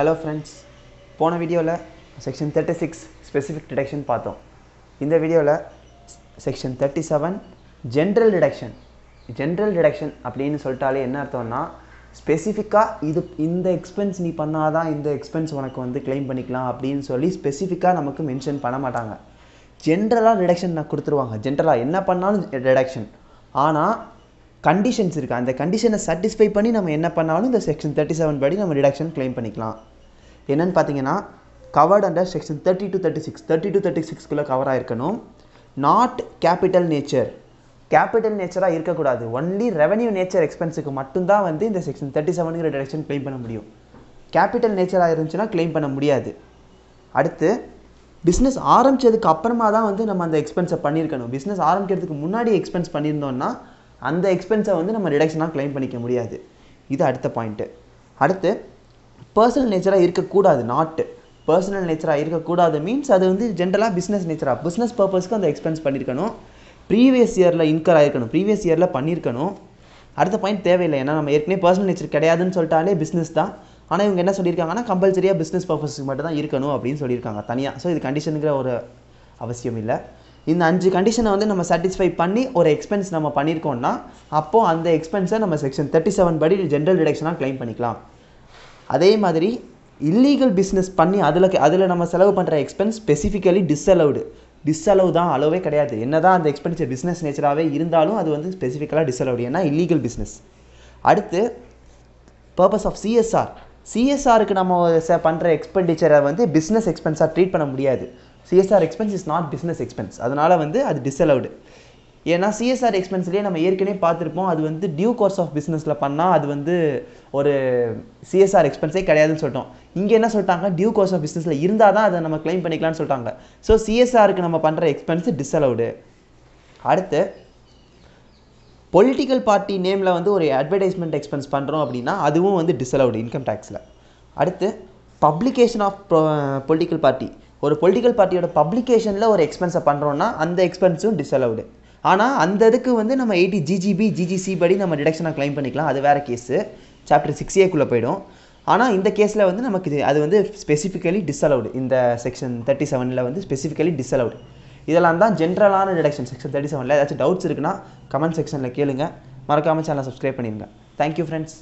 hello friends போன வீடியோவில் section thirty six specific deduction பார்த்தோம் இந்த வீடியோவில் section thirty seven general deduction general deduction அப்படின்னு சொல்லிட்டாலே என்ன அர்த்தம்னா ஸ்பெசிஃபிக்காக இது இந்த எக்ஸ்பென்ஸ் நீ பண்ணாதான் இந்த எக்ஸ்பென்ஸ் உனக்கு வந்து கிளைம் பண்ணிக்கலாம் அப்படின்னு சொல்லி ஸ்பெசிஃபிக்காக நமக்கு மென்ஷன் பண்ண மாட்டாங்க ஜென்ரலாக ரிடக்ஷன் நான் கொடுத்துருவாங்க ஜென்ரலாக என்ன பண்ணாலும் ரிடக்ஷன் ஆனால் கண்டிஷன்ஸ் இருக்குது அந்த கண்டிஷனை சாட்டிஸ்ஃபை பண்ணி நம்ம என்ன பண்ணாலும் இந்த செக்ஷன் தேர்ட்டி செவன் படி நம்ம ரிடக்ஷன் கிளைம் பண்ணிக்கலாம் என்னென்னு பார்த்தீங்கன்னா covered under section thirty two thirty six thirty two thirty சிக்ஸ்க்குள்ளே கவராக இருக்கணும் நாட் கேபிட்டல் நேச்சர் கேபிட்டல் நேச்சராக இருக்கக்கூடாது ஒன்லி ரெவன்யூ நேச்சர் எக்ஸ்பென்ஸுக்கு மட்டும்தான் வந்து இந்த செக்ஷன் தேர்ட்டி செவனுங்கிற ரிடக்ஷன் கிளைம் பண்ண முடியும் கேபிட்டல் நேச்சராக இருந்துச்சுன்னா கிளைம் பண்ண முடியாது அடுத்து பிஸ்னஸ் ஆரம்பித்ததுக்கு அப்புறமா தான் வந்து நம்ம அந்த எக்ஸ்பென்ஸை பண்ணியிருக்கணும் பிஸ்னஸ் ஆரம்பிக்கிறதுக்கு முன்னாடி எக்ஸ்பென்ஸ் பண்ணியிருந்தோம்னா அந்த எக்ஸ்பென்ஸை வந்து நம்ம ரிடக்ஷனாக கிளைம் பண்ணிக்க முடியாது இது அடுத்த பாயிண்ட்டு அடுத்து பர்சனல் நேச்சராக இருக்கக்கூடாது நாட்டு பர்சனல் நேச்சராக இருக்கக்கூடாது மீன்ஸ் அது வந்து ஜென்ரலாக பிஸ்னஸ் நேச்சராக பிஸ்னஸ் பர்பஸ்க்கு அந்த எக்ஸ்பென்ஸ் பண்ணியிருக்கணும் ப்ரீவியஸ் இயரில் இன்கர் ஆகிருக்கணும் ப்ரீவியஸ் இயரில் பண்ணியிருக்கணும் அடுத்த பாயிண்ட் தேவையில்லை ஏன்னா நம்ம ஏற்கனவே பர்சனல் நேச்சர் கிடையாதுன்னு சொல்லிட்டாலே பிஸ்னஸ் தான் ஆனால் இவங்க என்ன சொல்லியிருக்காங்கன்னா கம்பல்சரியாக பிஸ்னஸ் பர்பஸ்க்கு மட்டும் தான் இருக்கணும் அப்படின்னு சொல்லியிருக்காங்க தனியாக ஸோ இது கண்டிஷனுங்கிற ஒரு அவசியம் இல்லை இந்த அஞ்சு கண்டிஷனை வந்து நம்ம சாட்டிஸ்ஃபை பண்ணி ஒரு எக்ஸ்பென்ஸ் நம்ம பண்ணியிருக்கோம்னா அப்போது அந்த எக்ஸ்பென்ஸை நம்ம செக்ஷன் தேர்ட்டி செவன் படி ஜென்ரல் டிடக்ஷனாக கிளைம் பண்ணிக்கலாம் அதே மாதிரி இல்லீகல் பிஸ்னஸ் பண்ணி அதில் அதில் நம்ம செலவு பண்ணுற எக்ஸ்பென்ஸ் ஸ்பெசிஃபிக்கலி டிஸ்அலவுடு டிஸ்அலவு தான் அளவே கிடையாது என்ன தான் அந்த எக்ஸ்பென்சர் பிஸ்னஸ் நேச்சராகவே இருந்தாலும் அது வந்து ஸ்பெசிஃபிக்கலாக டிஸ்அலவுடு ஏன்னா இல்லீகல் பிஸ்னஸ் அடுத்து பர்பஸ் ஆஃப் சிஎஸ்ஆர் சிஎஸ்ஆருக்கு நம்ம பண்ணுற எக்ஸ்பெண்டிச்சரை வந்து பிஸ்னஸ் எக்ஸ்பென்ஸாக ட்ரீட் பண்ண முடியாது CSR expense is not business expense அதனால் வந்து அது டிஸ்அலவுடு ஏன்னா சிஎஸ்ஆர் எக்ஸ்பென்ஸ்லேயே நம்ம ஏற்கனவே பார்த்துருப்போம் அது வந்து டியூ கோர்ஸ் ஆஃப் பிஸ்னஸில் பண்ணால் அது வந்து ஒரு சிஎஸ்ஆர் எக்ஸ்பென்ஸே கிடையாதுன்னு சொல்லிட்டோம் இங்கே என்ன சொல்லிட்டாங்க டியூ கோர்ஸ் ஆஃப் பிஸ்னஸில் இருந்தால் தான் அதை நம்ம கிளைம் பண்ணிக்கலாம்னு சொல்லிட்டாங்க ஸோ சிஎஸ்ஆருக்கு நம்ம பண்ணுற எக்ஸ்பென்ஸ் டிஸ்அலவுடு அடுத்து பொலிட்டிக்கல் பார்ட்டி நேமில் வந்து ஒரு அட்வர்டைஸ்மெண்ட் எக்ஸ்பென்ஸ் பண்ணுறோம் அப்படின்னா அதுவும் வந்து டிஸ்அலவுடு இன்கம் டேக்ஸில் அடுத்து பப்ளிகேஷன் ஆஃப் பொலிட்டிக்கல் பார்ட்டி ஒரு பொலிட்டிக்கல் பார்ட்டியோட பப்ளிகேஷனில் ஒரு எக்ஸ்பென்ஸை பண்ணுறோன்னா அந்த எக்ஸ்பென்ஸும் டிஸ்அலவுடு ஆனால் அந்த இதுக்கு வந்து நம்ம எயிட்டி ஜிஜிபி ஜிஜிசி படி நம்ம டிடக்ஷனாக கிளைம் பண்ணிக்கலாம் அது வேறு கேஸு சாப்டர் சிக்ஸ் ஏக்குள்ளே போயிடும் ஆனால் இந்த கேஸில் வந்து நமக்கு இது அது வந்து ஸ்பெசிஃபிக்கலி டிஸ்அலவுடு இந்த செக்ஷன் தேர்ட்டி செவனில் வந்து ஸ்பெசிஃபிக்கலி டிஸ்அலவுடு இதெல்லாம் தான் ஜென்ரலான டிடக்ஷன் செக்ஷன் தேர்ட்டி செவனில் ஏதாச்சும் டவுட்ஸ் இருக்குன்னா கமெண்ட் செக்ஷனில் கேளுங்க மறக்காமல் சேனலை சப்ஸ்கிரைப் பண்ணிடுங்க தேங்க்யூ ஃப்ரெண்ட்ஸ்